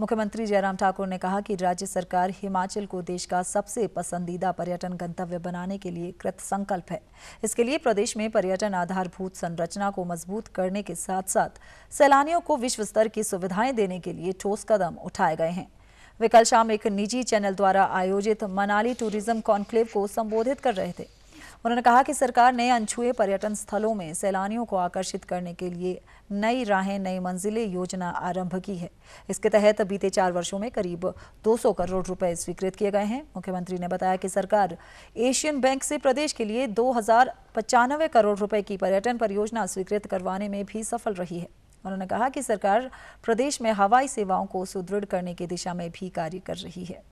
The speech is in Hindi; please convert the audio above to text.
मुख्यमंत्री जयराम ठाकुर ने कहा कि राज्य सरकार हिमाचल को देश का सबसे पसंदीदा पर्यटन गंतव्य बनाने के लिए कृत संकल्प है इसके लिए प्रदेश में पर्यटन आधारभूत संरचना को मजबूत करने के साथ साथ सैलानियों को विश्व स्तर की सुविधाएं देने के लिए ठोस कदम उठाए गए हैं वे कल शाम एक निजी चैनल द्वारा आयोजित मनाली टूरिज्म कॉन्क्लेव को संबोधित कर रहे थे उन्होंने कहा कि सरकार ने अनछुए पर्यटन स्थलों में सैलानियों को आकर्षित करने के लिए नई राहें नई मंजिलें योजना आरंभ की है इसके तहत बीते चार वर्षों में करीब 200 करोड़ रुपए स्वीकृत किए गए हैं मुख्यमंत्री ने बताया कि सरकार एशियन बैंक से प्रदेश के लिए दो करोड़ रुपए की पर्यटन परियोजना स्वीकृत करवाने में भी सफल रही है उन्होंने कहा कि सरकार प्रदेश में हवाई सेवाओं को सुदृढ़ करने की दिशा में भी कार्य कर रही है